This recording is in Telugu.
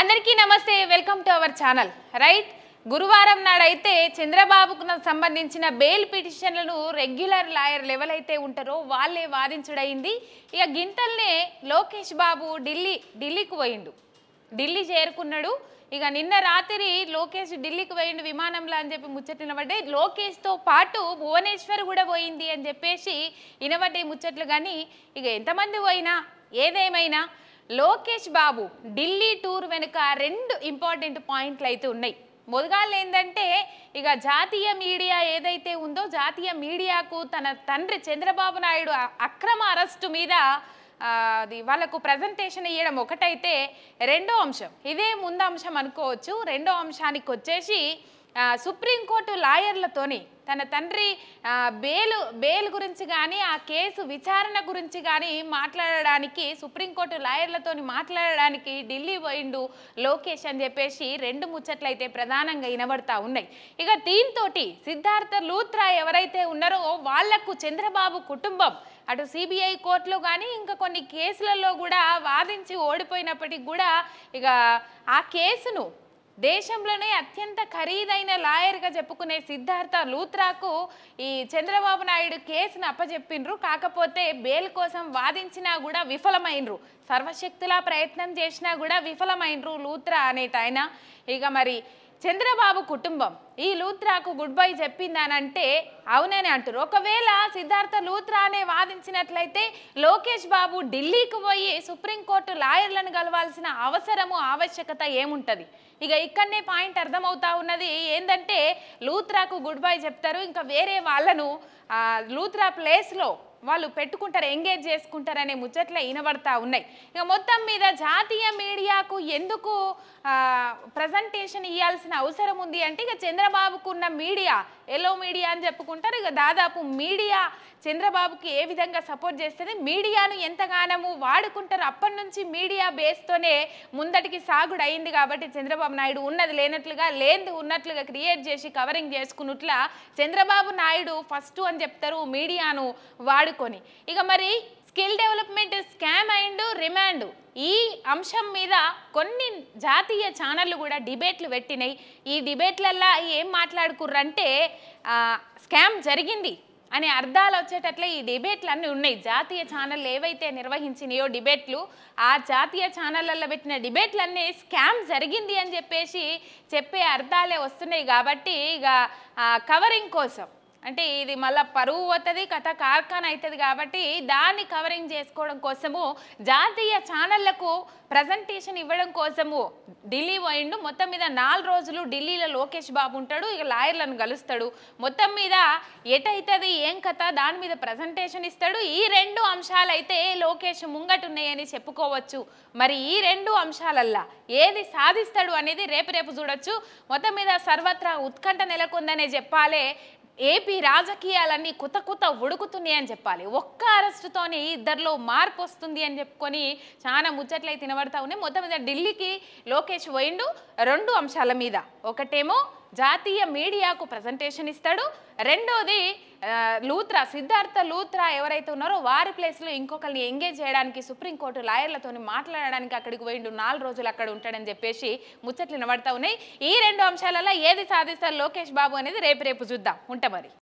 అందరికీ నమస్తే welcome to our channel right గురువారం నాడైతే చంద్రబాబుకు సంబంధించిన బెయిల్ పిటిషన్లను రెగ్యులర్ లాయర్ లెవెల్ అయితే ఉంటారో వాళ్ళే వాదించుడైంది ఇక గింతల్నే లోకేష్ బాబు ఢిల్లీ ఢిల్లీకి పోయిండు ఢిల్లీ చేరుకున్నాడు ఇక నిన్న రాత్రి లోకేష్ ఢిల్లీకి పోయిండు విమానంలో అని చెప్పి ముచ్చట్లు వినబడ్డే లోకేష్తో పాటు భువనేశ్వర్ కూడా పోయింది అని చెప్పేసి వినబడ్డే ముచ్చట్లు కానీ ఇక ఎంతమంది పోయినా ఏదేమైనా లోకేష్ బాబు ఢిల్లీ టూర్ వెనుక రెండు ఇంపార్టెంట్ పాయింట్లు అయితే ఉన్నాయి మొదగాళ్ళు ఏంటంటే ఇక జాతీయ మీడియా ఏదైతే ఉందో జాతీయ మీడియాకు తన తండ్రి చంద్రబాబు నాయుడు అక్రమ అరెస్టు మీద అది వాళ్ళకు ప్రజెంటేషన్ ఇవ్వడం ఒకటైతే రెండో అంశం ఇదే ముందు అంశం అనుకోవచ్చు రెండో అంశానికి వచ్చేసి సుప్రీంకోర్టు లాయర్లతోని తన తండ్రి బేలు బెయిల్ గురించి కానీ ఆ కేసు విచారణ గురించి కానీ మాట్లాడడానికి సుప్రీంకోర్టు లాయర్లతో మాట్లాడడానికి ఢిల్లీ పోయిండు లోకేష్ అని చెప్పేసి రెండు ముచ్చట్లయితే ప్రధానంగా వినబడతా ఉన్నాయి ఇక దీంతో సిద్ధార్థ లూత్రా ఎవరైతే ఉన్నారో వాళ్లకు చంద్రబాబు కుటుంబం అటు సిబిఐ కోర్టులో కానీ ఇంకా కొన్ని కేసులలో కూడా వాదించి ఓడిపోయినప్పటికి కూడా ఇక ఆ కేసును దేశంలోనే అత్యంత ఖరీదైన లాయర్గా చెప్పుకునే సిద్ధార్థ లూత్రాకు ఈ చంద్రబాబు నాయుడు కేసును అప్పజెప్పిండ్రు కాకపోతే బెయిల్ కోసం వాదించినా కూడా విఫలమైనరు సర్వశక్తులా ప్రయత్నం చేసినా కూడా విఫలమైనరు లూత్రా అనేట ఆయన ఇక మరి చంద్రబాబు కుటుంబం ఈ లూత్రాకు గుడ్ బై చెప్పిందనంటే అవునని అంటారు ఒకవేళ సిద్ధార్థ లూత్రా అనే వాదించినట్లయితే లోకేష్ బాబు ఢిల్లీకి పోయి సుప్రీంకోర్టు లాయర్లను కలవాల్సిన అవసరము ఆవశ్యకత ఏముంటుంది ఇక ఇక్కడనే పాయింట్ అర్థమవుతా ఉన్నది ఏంటంటే లూత్రాకు గుడ్ బై చెప్తారు ఇంకా వేరే వాళ్ళను లూత్రా ప్లేస్లో వాళ్ళు పెట్టుకుంటారు ఎంగేజ్ చేసుకుంటారనే ముచ్చట్లే వినబడతా ఉన్నాయి ఇక మొత్తం మీద జాతీయ మీడియాకు ఎందుకు ప్రజెంటేషన్ ఇవ్వాల్సిన అవసరం ఉంది అంటే ఇక చంద్రబాబుకున్న మీడియా ఎల్లో మీడియా అని చెప్పుకుంటారు ఇక దాదాపు మీడియా చంద్రబాబుకి ఏ విధంగా సపోర్ట్ చేస్తుంది మీడియాను ఎంతగానము వాడుకుంటారు అప్పటి నుంచి మీడియా బేస్తోనే ముందటికి సాగుడు అయింది కాబట్టి చంద్రబాబు నాయుడు ఉన్నది లేనట్లుగా లేనిది ఉన్నట్లుగా క్రియేట్ చేసి కవరింగ్ చేసుకున్నట్లా చంద్రబాబు నాయుడు ఫస్ట్ అని చెప్తారు మీడియాను వాడుకొని ఇక మరి skill development scam and remand ఈ అంశం మీద కొన్ని జాతీయ ఛానళ్ళు కూడా డిబేట్లు పెట్టినాయి ఈ డిబేట్లల్లా ఏం మాట్లాడుకుర్రంటే స్కామ్ జరిగింది అనే అర్థాలు వచ్చేటట్లే ఈ డిబేట్లు అన్నీ ఉన్నాయి జాతీయ ఛానళ్ళు ఏవైతే నిర్వహించినాయో డిబేట్లు ఆ జాతీయ ఛానళ్ళల్లో పెట్టిన డిబేట్లన్నీ స్కామ్ జరిగింది అని చెప్పేసి చెప్పే అర్థాలే వస్తున్నాయి కాబట్టి ఇక కవరింగ్ కోసం అంటే ఇది మళ్ళీ పరువు పోతుంది కథ కార్ఖాన్ అవుతుంది కాబట్టి దాన్ని కవరింగ్ చేసుకోవడం కోసము జాతీయ ఛానళ్లకు ప్రజెంటేషన్ ఇవ్వడం కోసము ఢిల్లీ పోయిండు మొత్తం మీద నాలుగు రోజులు ఢిల్లీలో లోకేష్ బాబు ఉంటాడు ఇక లాయర్లను కలుస్తాడు మొత్తం మీద ఎటైతుంది ఏం కథ దాని మీద ప్రజెంటేషన్ ఇస్తాడు ఈ రెండు అంశాలైతే లోకేష్ ముంగటున్నాయని చెప్పుకోవచ్చు మరి ఈ రెండు అంశాలల్లా ఏది సాధిస్తాడు అనేది రేపు రేపు చూడొచ్చు మొత్తం మీద సర్వత్రా ఉత్కంఠ నెలకొందనే చెప్పాలే ఏపీ రాజకీయాలన్నీ కుత కుత ఉడుకుతున్నాయి అని చెప్పాలి ఒక్క అరెస్టుతోనే ఇద్దరిలో మార్పు వస్తుంది అని చెప్పుకొని చాలా ముచ్చట్లయి తినబడతా ఉన్నాయి మొత్తం మీద ఢిల్లీకి లోకేష్ పోయిండు రెండు అంశాల మీద ఒకటేమో జాతీయ మీడియాకు ప్రజెంటేషన్ ఇస్తాడు రెండోది లూత్రా సిద్ధార్థ లూత్రా ఎవరైతే ఉన్నారో వారి ప్లేస్లో ఇంకొకరిని ఎంగేజ్ చేయడానికి సుప్రీంకోర్టు లాయర్లతో మాట్లాడడానికి అక్కడికి పోయిండు నాలుగు రోజులు అక్కడ ఉంటాడని చెప్పేసి ముచ్చట్లు నిలబడతా ఉన్నాయి ఈ రెండు అంశాలలో ఏది సాధిస్తారు లోకేష్ బాబు అనేది రేపు రేపు చూద్దాం ఉంటా మరి